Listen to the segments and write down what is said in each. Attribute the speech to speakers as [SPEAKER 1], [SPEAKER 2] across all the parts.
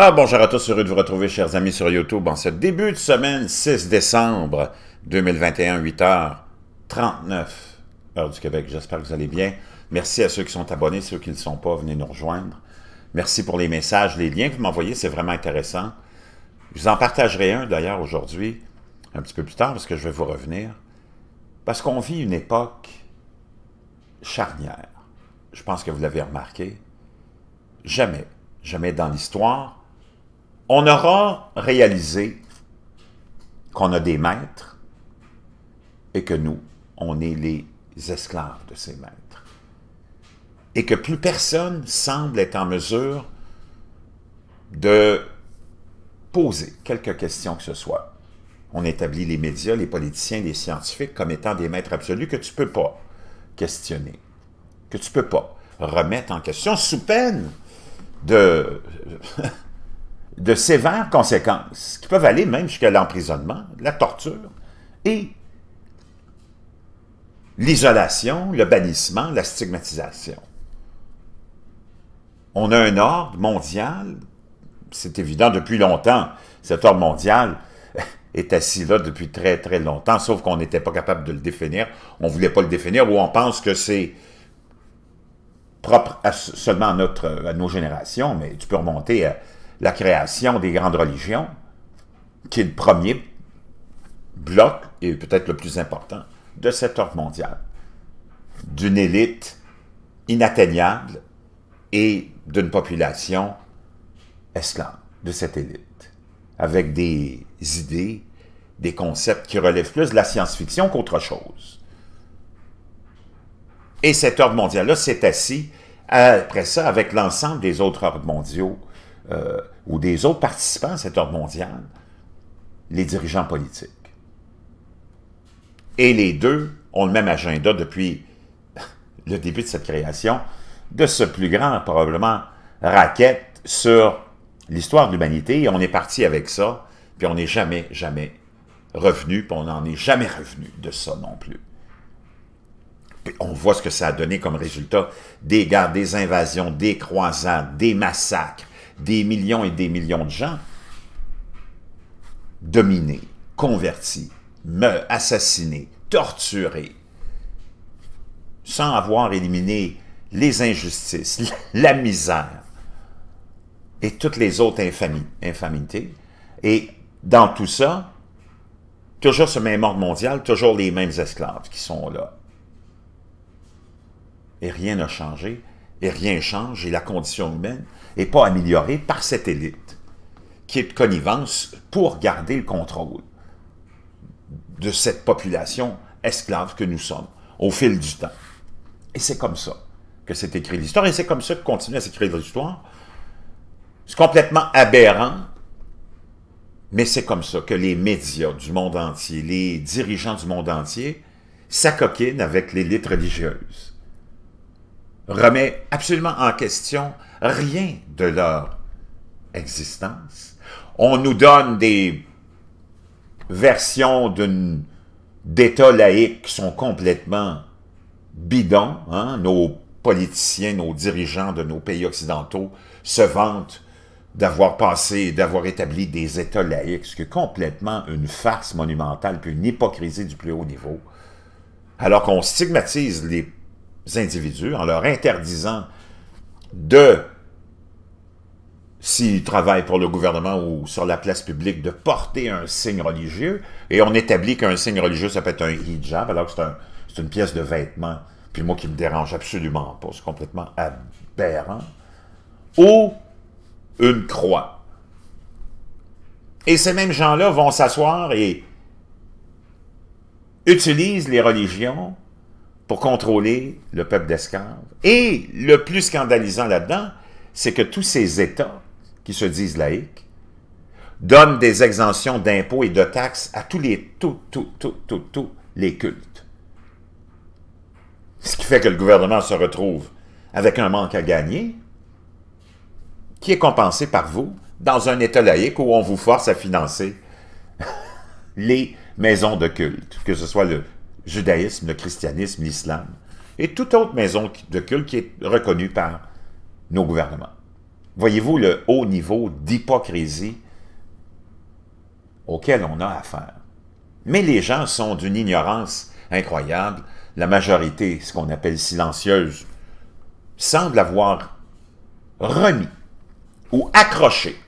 [SPEAKER 1] Ah, bonjour à tous, heureux de vous retrouver, chers amis, sur YouTube en ce début de semaine, 6 décembre 2021, 8h39, heure du Québec. J'espère que vous allez bien. Merci à ceux qui sont abonnés, ceux qui ne le sont pas, venez nous rejoindre. Merci pour les messages, les liens que vous m'envoyez, c'est vraiment intéressant. Je vous en partagerai un d'ailleurs aujourd'hui, un petit peu plus tard, parce que je vais vous revenir. Parce qu'on vit une époque charnière. Je pense que vous l'avez remarqué. Jamais, jamais dans l'histoire, on aura réalisé qu'on a des maîtres et que nous, on est les esclaves de ces maîtres. Et que plus personne semble être en mesure de poser quelques questions que ce soit. On établit les médias, les politiciens, les scientifiques comme étant des maîtres absolus que tu ne peux pas questionner, que tu ne peux pas remettre en question sous peine de de sévères conséquences qui peuvent aller même jusqu'à l'emprisonnement, la torture et l'isolation, le bannissement, la stigmatisation. On a un ordre mondial, c'est évident depuis longtemps, cet ordre mondial est assis là depuis très très longtemps, sauf qu'on n'était pas capable de le définir, on ne voulait pas le définir, ou on pense que c'est propre seulement notre, à nos générations, mais tu peux remonter à, la création des grandes religions, qui est le premier bloc, et peut-être le plus important, de cet ordre mondial, d'une élite inatteignable et d'une population esclave de cette élite, avec des idées, des concepts qui relèvent plus de la science-fiction qu'autre chose. Et cet ordre mondial-là s'est assis après ça avec l'ensemble des autres ordres mondiaux euh, ou des autres participants à cette ordre mondial, les dirigeants politiques. Et les deux ont le même agenda depuis le début de cette création, de ce plus grand, probablement, raquette sur l'histoire de l'humanité. Et on est parti avec ça, puis on n'est jamais, jamais revenu, puis on n'en est jamais revenu de ça non plus. on voit ce que ça a donné comme résultat des guerres, des invasions, des croisades, des massacres, des millions et des millions de gens dominés, convertis, meurt assassinés, torturés, sans avoir éliminé les injustices, la misère et toutes les autres infamies, infamités. Et dans tout ça, toujours ce même ordre mondial, toujours les mêmes esclaves qui sont là. Et rien n'a changé et rien change, et la condition humaine n'est pas améliorée par cette élite qui est de connivence pour garder le contrôle de cette population esclave que nous sommes au fil du temps. Et c'est comme ça que s'est écrit l'histoire, et c'est comme ça que continue à s'écrire l'histoire. C'est complètement aberrant, mais c'est comme ça que les médias du monde entier, les dirigeants du monde entier, s'acoquinent avec l'élite religieuse remet absolument en question rien de leur existence. On nous donne des versions d'États laïques qui sont complètement bidons. Hein. Nos politiciens, nos dirigeants de nos pays occidentaux se vantent d'avoir passé, d'avoir établi des États laïques, ce qui est complètement une farce monumentale, puis une hypocrisie du plus haut niveau, alors qu'on stigmatise les individus en leur interdisant de, s'ils travaillent pour le gouvernement ou sur la place publique, de porter un signe religieux. Et on établit qu'un signe religieux, ça peut être un hijab, alors que c'est une pièce de vêtement. Puis moi qui me dérange absolument pas, c'est complètement aberrant. Ou une croix. Et ces mêmes gens-là vont s'asseoir et utilisent les religions pour contrôler le peuple d'esclaves. Et le plus scandalisant là-dedans, c'est que tous ces États qui se disent laïcs donnent des exemptions d'impôts et de taxes à tous les tout, tout, tout, tout, les cultes. Ce qui fait que le gouvernement se retrouve avec un manque à gagner qui est compensé par vous dans un État laïque où on vous force à financer les maisons de culte, que ce soit le judaïsme, le christianisme, l'islam, et toute autre maison de culte qui est reconnue par nos gouvernements. Voyez-vous le haut niveau d'hypocrisie auquel on a affaire. Mais les gens sont d'une ignorance incroyable. La majorité, ce qu'on appelle silencieuse, semble avoir remis ou accroché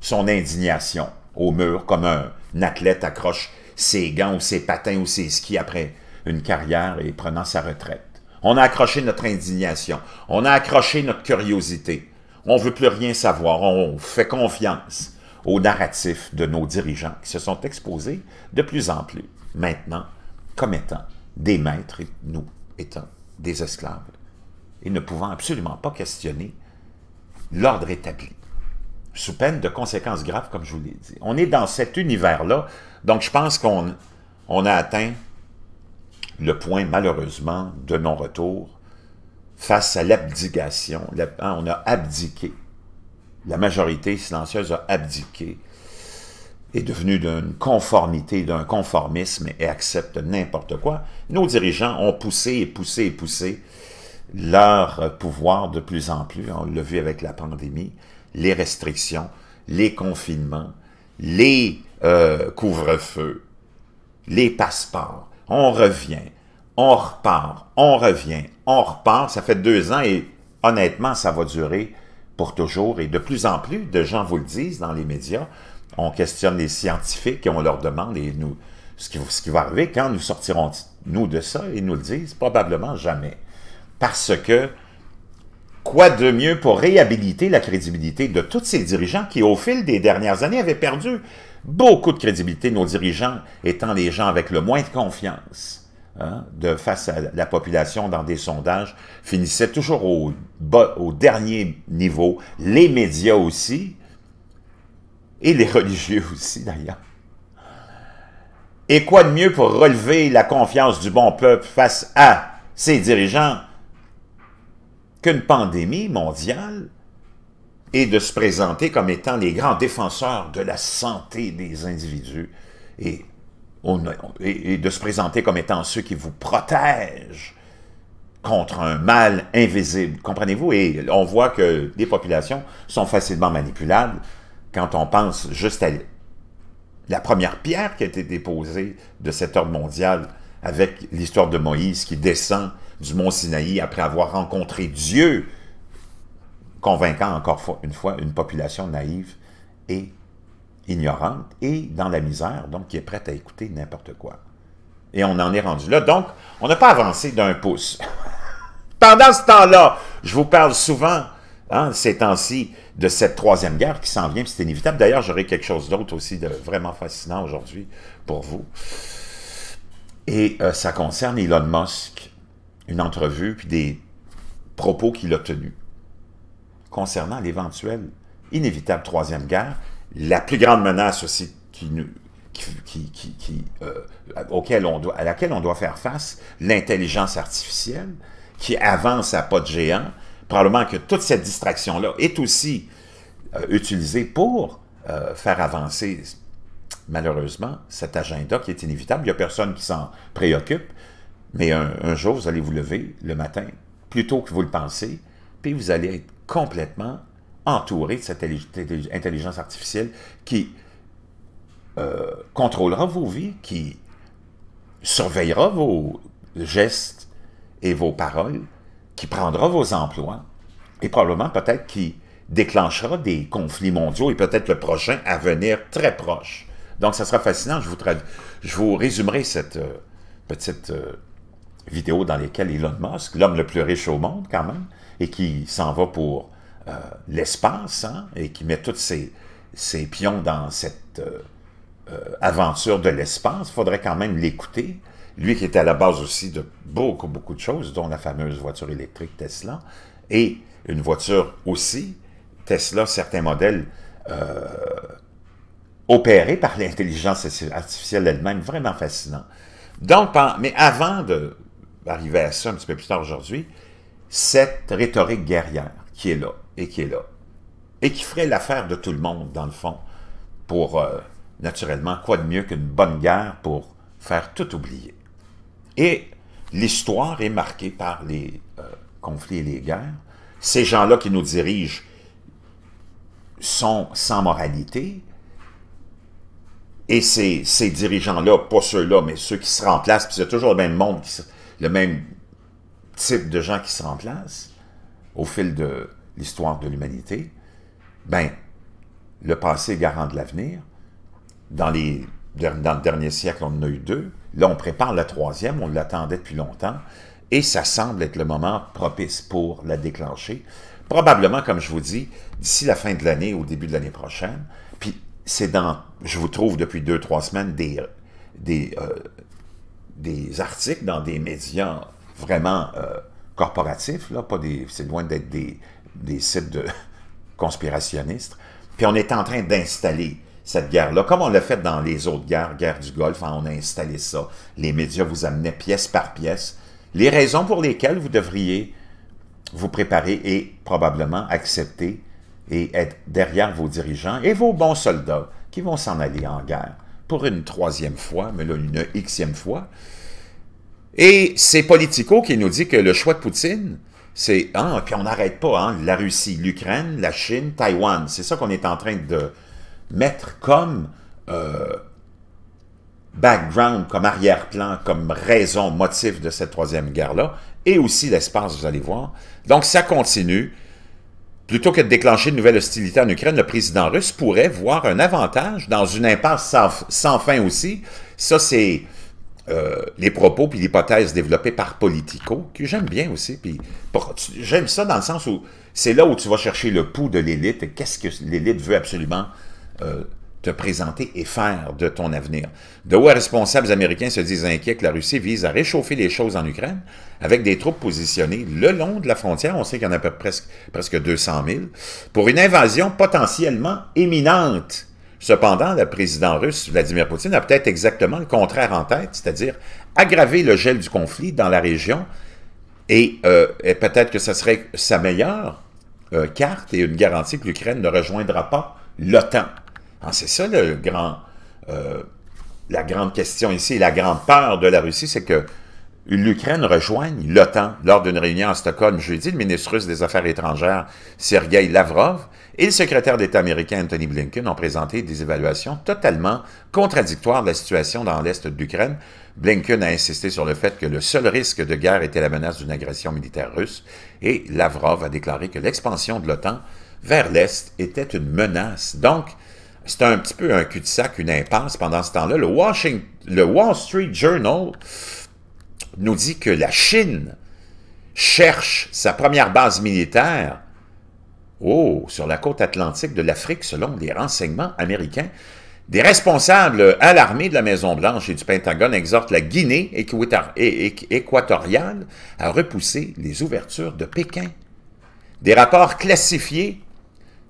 [SPEAKER 1] son indignation au mur comme un athlète accroche ses gants ou ses patins ou ses skis après une carrière et prenant sa retraite. On a accroché notre indignation, on a accroché notre curiosité. On ne veut plus rien savoir, on fait confiance au narratif de nos dirigeants qui se sont exposés de plus en plus, maintenant, comme étant des maîtres et nous étant des esclaves, et ne pouvant absolument pas questionner l'ordre établi sous peine de conséquences graves, comme je vous l'ai dit. On est dans cet univers-là, donc je pense qu'on on a atteint le point, malheureusement, de non-retour face à l'abdication. Hein, on a abdiqué. La majorité silencieuse a abdiqué, est devenue d'une conformité, d'un conformisme et accepte n'importe quoi. Nos dirigeants ont poussé et poussé et poussé leur pouvoir de plus en plus. On l'a vu avec la pandémie les restrictions, les confinements, les euh, couvre-feux, les passeports. On revient, on repart, on revient, on repart. Ça fait deux ans et honnêtement, ça va durer pour toujours. Et de plus en plus de gens vous le disent dans les médias. On questionne les scientifiques et on leur demande et nous, ce, qui, va arriver quand nous sortirons, nous, de ça, et nous le disent probablement jamais. Parce que Quoi de mieux pour réhabiliter la crédibilité de tous ces dirigeants qui, au fil des dernières années, avaient perdu beaucoup de crédibilité, nos dirigeants étant les gens avec le moins de confiance hein, de face à la population dans des sondages, finissaient toujours au, au dernier niveau, les médias aussi, et les religieux aussi d'ailleurs. Et quoi de mieux pour relever la confiance du bon peuple face à ces dirigeants une pandémie mondiale et de se présenter comme étant les grands défenseurs de la santé des individus et, et de se présenter comme étant ceux qui vous protègent contre un mal invisible, comprenez-vous? Et on voit que les populations sont facilement manipulables quand on pense juste à la première pierre qui a été déposée de cet ordre mondial avec l'histoire de Moïse qui descend du mont Sinaï après avoir rencontré Dieu, convaincant encore une fois une population naïve et ignorante et dans la misère, donc qui est prête à écouter n'importe quoi. Et on en est rendu là. Donc, on n'a pas avancé d'un pouce. Pendant ce temps-là, je vous parle souvent, hein, ces temps-ci, de cette troisième guerre qui s'en vient, c'est inévitable. D'ailleurs, j'aurais quelque chose d'autre aussi de vraiment fascinant aujourd'hui pour vous. Et euh, ça concerne Elon Musk une entrevue puis des propos qu'il a tenus concernant l'éventuelle inévitable Troisième Guerre, la plus grande menace aussi qui euh, auquel on doit, à laquelle on doit faire face, l'intelligence artificielle, qui avance à pas de géant, probablement que toute cette distraction-là est aussi euh, utilisée pour euh, faire avancer, malheureusement, cet agenda qui est inévitable. Il n'y a personne qui s'en préoccupe. Mais un, jour, vous allez vous lever le matin, plus tôt que vous le pensez, puis vous allez être complètement entouré de cette intelligence artificielle qui euh, contrôlera vos vies, qui surveillera vos gestes et vos paroles, qui prendra vos emplois, et probablement peut-être qui déclenchera des conflits mondiaux et peut-être le prochain à venir très proche. Donc, ça sera fascinant. Je vous, je vous résumerai cette euh, petite... Euh, Vidéo dans lesquelles Elon Musk, l'homme le plus riche au monde quand même, et qui s'en va pour euh, l'espace, hein, et qui met tous ses, pions dans cette euh, euh, aventure de l'espace, il faudrait quand même l'écouter. Lui qui est à la base aussi de beaucoup, beaucoup de choses, dont la fameuse voiture électrique Tesla, et une voiture aussi, Tesla, certains modèles opérés par l'intelligence artificielle elle-même, vraiment fascinant. Donc, mais avant de arriver à ça un petit peu plus tard aujourd'hui, cette rhétorique guerrière qui est là et qui est là et qui ferait l'affaire de tout le monde, dans le fond, pour, euh, naturellement, quoi de mieux qu'une bonne guerre pour faire tout oublier. Et l'histoire est marquée par les euh, conflits et les guerres. Ces gens-là qui nous dirigent sont sans moralité, et ces, ces dirigeants-là, pas ceux-là, mais ceux qui se remplacent, puis a toujours le même monde qui se le même type de gens qui se remplacent au fil de l'histoire de l'humanité, ben, le passé est garant de l'avenir. Dans, les, dans le dernier siècle, on en a eu deux. Là, on prépare la troisième, on l'attendait depuis longtemps, et ça semble être le moment propice pour la déclencher. Probablement, comme je vous dis, d'ici la fin de l'année au début de l'année prochaine. Puis, c'est dans, je vous trouve depuis deux, trois semaines, des, des, euh, des articles dans des médias vraiment euh, corporatifs, là, pas c'est loin d'être des, des, sites de conspirationnistes. Puis on est en train d'installer cette guerre-là, comme on l'a fait dans les autres guerres, guerre du Golfe, hein, on a installé ça. Les médias vous amenaient pièce par pièce les raisons pour lesquelles vous devriez vous préparer et probablement accepter et être derrière vos dirigeants et vos bons soldats qui vont s'en aller en guerre pour une troisième fois, mais là, une xème fois. Et c'est Politico qui nous dit que le choix de Poutine, c'est, hein, puis on n'arrête pas, hein, la Russie, l'Ukraine, la Chine, Taïwan. C'est ça qu'on est en train de mettre comme euh, background, comme arrière-plan, comme raison, motif de cette troisième guerre-là, et aussi l'espace, vous allez voir. Donc, ça continue. Plutôt que de déclencher une nouvelle hostilité en Ukraine, le président russe pourrait voir un avantage dans une impasse sans, fin aussi. Ça, c'est euh, les propos puis l'hypothèse développée par Politico, que j'aime bien aussi. j'aime ça dans le sens où c'est là où tu vas chercher le pouls de l'élite. Qu'est-ce que l'élite veut absolument euh, te présenter et faire de ton avenir. De où responsables américains se disent inquiets que la Russie vise à réchauffer les choses en Ukraine avec des troupes positionnées le long de la frontière, on sait qu'il y en a presque, presque 200 000, pour une invasion potentiellement imminente. Cependant, le président russe Vladimir Poutine a peut-être exactement le contraire en tête, c'est-à-dire aggraver le gel du conflit dans la région et, euh, peut-être que ce serait sa meilleure euh, carte et une garantie que l'Ukraine ne rejoindra pas l'OTAN. Ah, c'est ça le grand, euh, la grande question ici, la grande peur de la Russie, c'est que l'Ukraine rejoigne l'OTAN lors d'une réunion à Stockholm jeudi. Le ministre russe des Affaires étrangères, Sergei Lavrov, et le secrétaire d'État américain Anthony Blinken ont présenté des évaluations totalement contradictoires de la situation dans l'Est de l'Ukraine. Blinken a insisté sur le fait que le seul risque de guerre était la menace d'une agression militaire russe et Lavrov a déclaré que l'expansion de l'OTAN vers l'Est était une menace. Donc, c'est un petit peu un cul-de-sac, une impasse pendant ce temps-là. Le, le Wall Street Journal nous dit que la Chine cherche sa première base militaire oh, sur la côte atlantique de l'Afrique, selon les renseignements américains. Des responsables à l'armée de la Maison-Blanche et du Pentagone exhortent la Guinée équatoriale à repousser les ouvertures de Pékin. Des rapports classifiés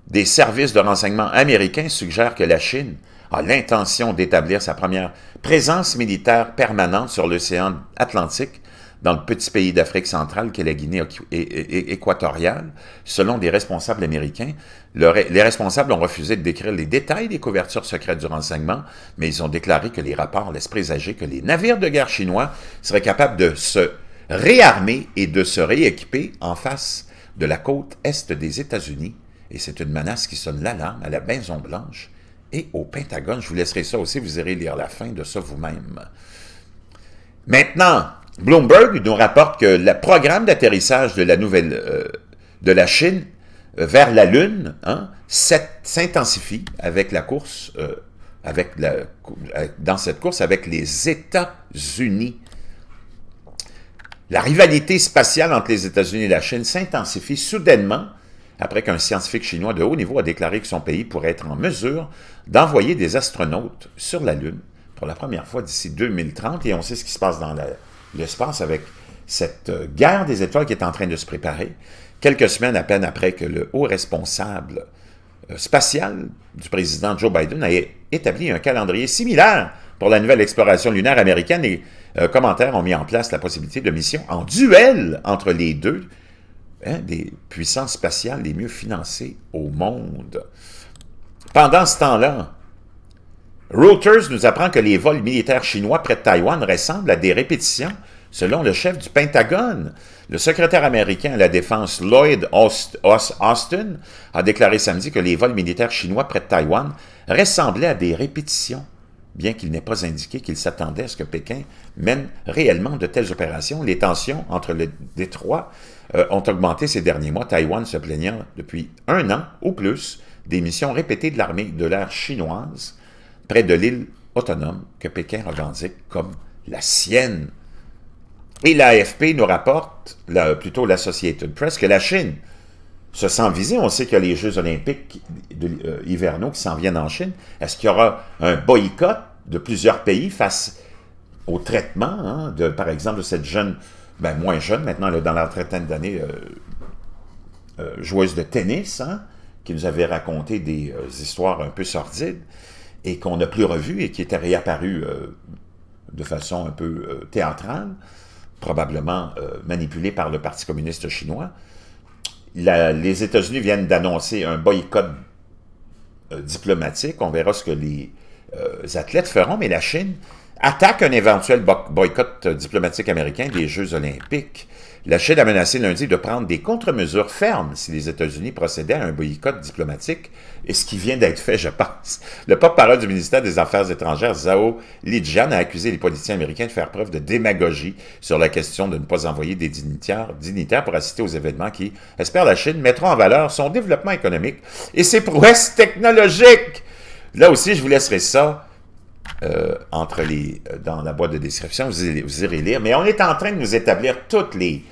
[SPEAKER 1] des services de renseignement américains suggèrent que la Chine a l'intention d'établir sa première présence militaire permanente sur l'océan Atlantique dans le petit pays d'Afrique centrale qu'est la Guinée équatoriale, selon des responsables américains. les responsables ont refusé de décrire les détails des couvertures secrètes du renseignement, mais ils ont déclaré que les rapports laissent présager que les navires de guerre chinois seraient capables de se réarmer et de se rééquiper en face de la côte est des États-Unis et c'est une menace qui sonne l'alarme à la Maison-Blanche et au Pentagone. Je vous laisserai ça aussi, vous irez lire la fin de ça vous-même. Maintenant, Bloomberg nous rapporte que le programme d'atterrissage de la nouvelle euh, de la Chine euh, vers la Lune hein, s'intensifie avec la course, euh, avec dans cette course avec les États-Unis. La rivalité spatiale entre les États-Unis et la Chine s'intensifie soudainement après qu'un scientifique chinois de haut niveau a déclaré que son pays pourrait être en mesure d'envoyer des astronautes sur la Lune pour la première fois d'ici 2030. Et on sait ce qui se passe dans l'espace avec cette euh, guerre des étoiles qui est en train de se préparer, quelques semaines à peine après que le haut responsable euh, spatial du président Joe Biden a établi un calendrier similaire pour la nouvelle exploration lunaire américaine et euh, commentaires ont mis en place la possibilité de missions en duel entre les deux Hein, des puissances spatiales les mieux financées au monde. Pendant ce temps-là, Reuters nous apprend que les vols militaires chinois près de Taïwan ressemblent à des répétitions Selon le chef du Pentagone, le secrétaire américain à la Défense Lloyd Austin a déclaré samedi que les vols militaires chinois près de Taïwan ressemblaient à des répétitions bien qu'il n'ait pas indiqué qu'il s'attendait à ce que Pékin mène réellement de telles opérations. Les tensions entre les trois euh, ont augmenté ces derniers mois, Taïwan se plaignant depuis un an ou plus des missions répétées de l'armée de l'air chinoise près de l'île autonome que Pékin revendique comme la sienne. Et l'AFP nous rapporte, plutôt l'Associated Press, que la Chine se sent visée. On sait qu'il y a les Jeux olympiques de, euh, hivernaux qui s'en viennent en Chine. Est-ce qu'il y aura un boycott de plusieurs pays face au traitement, hein, de, par exemple, de cette jeune, ben, moins jeune maintenant, dans la trentaine d'années, euh, euh, joueuse de tennis, hein, qui nous avait raconté des euh, histoires un peu sordides et qu'on n'a plus revues et qui était réapparue de façon un peu théâtrale, probablement manipulée par le Parti communiste chinois. les États-Unis viennent d'annoncer un boycott diplomatique. On verra ce que les euh, athlètes feront, mais la Chine attaque un éventuel boycott euh, diplomatique américain des Jeux olympiques. La Chine a menacé lundi de prendre des contre-mesures fermes si les États-Unis procédaient à un boycott diplomatique, et ce qui vient d'être fait, je pense. Le porte-parole du ministère des Affaires étrangères, Zhao Lijian, a accusé les politiciens américains de faire preuve de démagogie sur la question de ne pas envoyer des dignitaires, dignitaires pour assister aux événements qui, espère la Chine, mettront en valeur son développement économique et ses prouesses technologiques. Là aussi, je vous laisserai ça euh, entre les, euh, dans la boîte de description, vous irez, lire. Mais on est en train de nous établir toutes les,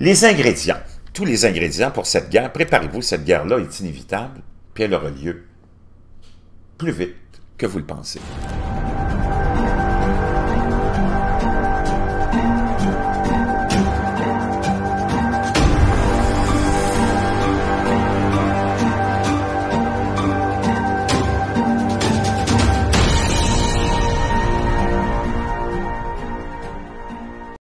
[SPEAKER 1] les ingrédients, tous les ingrédients pour cette guerre. Préparez-vous, cette guerre-là est inévitable, puis elle aura lieu plus vite que vous le pensez.